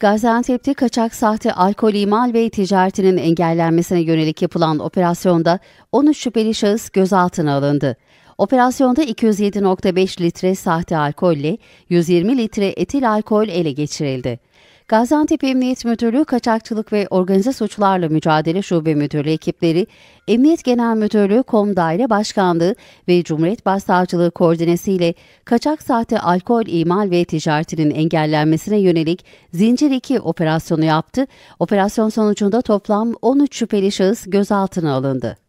Gaziantep'te kaçak sahte alkol imal ve ticaretinin engellenmesine yönelik yapılan operasyonda 13 şüpheli şahıs gözaltına alındı. Operasyonda 207.5 litre sahte alkolle 120 litre etil alkol ele geçirildi. Gaziantep Emniyet Müdürlüğü Kaçakçılık ve Organize Suçlarla Mücadele Şube Müdürlüğü ekipleri, Emniyet Genel Müdürlüğü Kom Daire Başkanlığı ve Cumhuriyet Başsavcılığı koordinesi ile kaçak sahte alkol imal ve ticaretinin engellenmesine yönelik Zincir 2 operasyonu yaptı. Operasyon sonucunda toplam 13 şüpheli şahıs gözaltına alındı.